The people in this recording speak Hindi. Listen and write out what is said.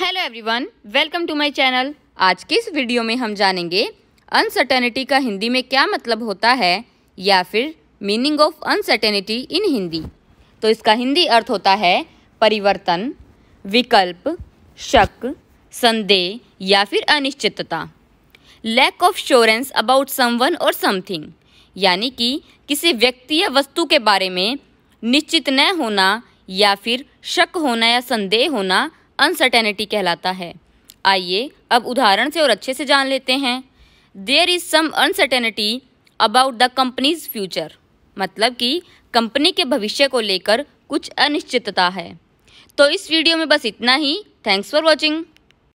hello everyone welcome to my channel आज की इस वीडियो में हम जानेंगे अनसर्टेनिटी का हिंदी में क्या मतलब होता है या फिर meaning of uncertainty in Hindi तो इसका हिंदी अर्थ होता है परिवर्तन विकल्प शक संदेह या फिर अनिश्चितता lack of sureness about someone और समथिंग यानी कि किसी व्यक्ति या वस्तु के बारे में निश्चित न होना या फिर शक होना या संदेह होना अनसर्टेनिटी कहलाता है आइए अब उदाहरण से और अच्छे से जान लेते हैं there is some uncertainty about the company's future मतलब कि कंपनी के भविष्य को लेकर कुछ अनिश्चितता है तो इस वीडियो में बस इतना ही थैंक्स फॉर वॉचिंग